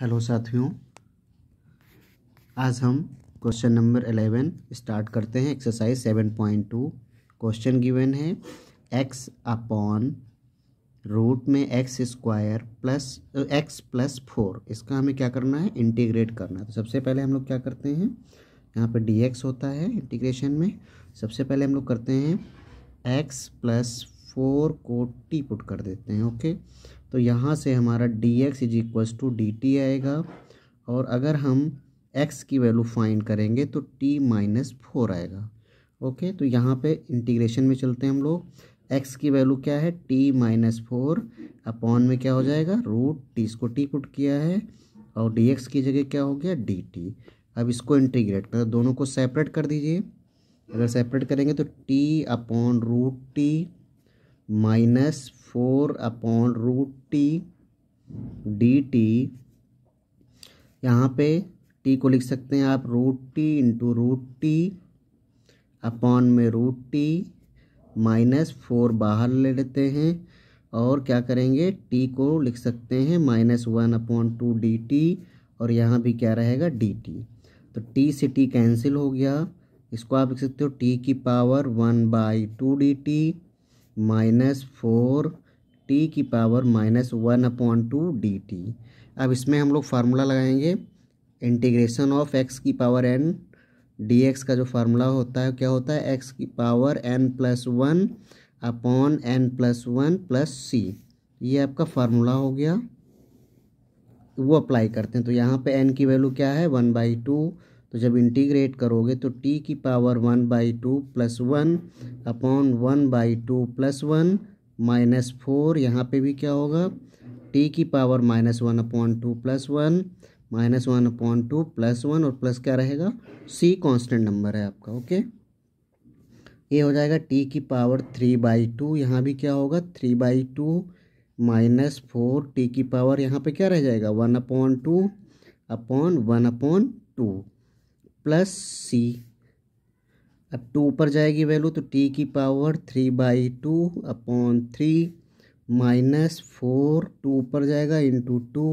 hello साथियों आज हम क्वेश्चन नंबर एलेवन स्टार्ट करते हैं exercise seven point two question given है एक्स अपॉन रूट में x square plus x plus four इसका हमें क्या करना है इंटीग्रेट करना है तो सबसे पहले हम लोग क्या करते हैं यहाँ पर डी एक्स होता है इंटीग्रेशन में सबसे पहले हम लोग करते हैं एक्स प्लस फोर को टी पुट कर देते हैं ओके तो यहाँ से हमारा D x is equals to D T आएगा और अगर हम एक्स की वैल्यू फाइंड करेंगे तो टी माइनस फोर आएगा ओके तो यहाँ पे इंटीग्रेशन में चलते हैं हम लोग एक्स की वैल्यू क्या है टी माइनस फोर अपॉन में क्या हो जाएगा रूट टी इसको टी पुट किया है और डी एक्स की जगह क्या हो गया डी टी अब इसको इंटीग्रेट कर दोनों को सेपरेट कर दीजिए अगर सेपरेट करेंगे तो T upon root T minus four upon root T D T यहाँ पे टी को लिख सकते हैं आप root T into root T upon में रूट टी माइनस फोर बाहर ले लेते हैं और क्या करेंगे टी को लिख सकते हैं minus one upon two D T और यहाँ भी क्या रहेगा डी टी तो टी से टी कैंसिल हो गया इसको आप लिख सकते हो टी की power one by two D T minus four T की power minus one upon two D T अब इसमें हम लोग फार्मूला लगाएंगे इंटीग्रेशन ऑफ एक्स की पावर एन डी एक्स का जो फार्मूला होता है क्या होता है एक्स की power n plus one upon n plus one plus C ये आपका फार्मूला हो गया वो अप्लाई करते हैं तो यहाँ पे एन की वैल्यू क्या है वन बाई टू तो जब इंटीग्रेट करोगे तो टी की power one by two plus one upon one by two plus one minus four यहाँ पर भी क्या होगा टी की power minus one upon two plus one minus one upon two plus one और प्लस क्या रहेगा सी कांस्टेंट नंबर है आपका ओके ये हो जाएगा टी की पावर थ्री बाई टू यहाँ भी क्या होगा three by two minus four T की पावर यहाँ पे क्या रह जाएगा one upon two upon one upon two plus C अब टू ऊपर जाएगी वैल्यू तो टी की power three by two upon three minus four two ऊपर जाएगा इंटू टू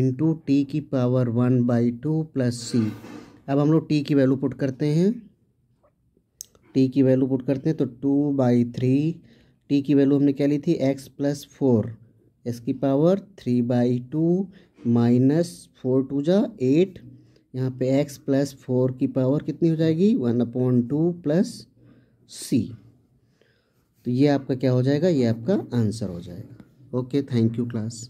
इंटू टी की power one by two plus C अब हम लोग टी की वैल्यू पुट करते हैं टी की वैल्यू पुट करते हैं तो टू बाई थ्री टी की वैल्यू हमने क्या ली थी एक्स प्लस फोर की power three by two minus four two जा एट यहाँ पे x प्लस फोर की पावर कितनी हो जाएगी one upon two plus C तो ये आपका क्या हो जाएगा ये आपका आंसर हो जाएगा ओके थैंक यू क्लास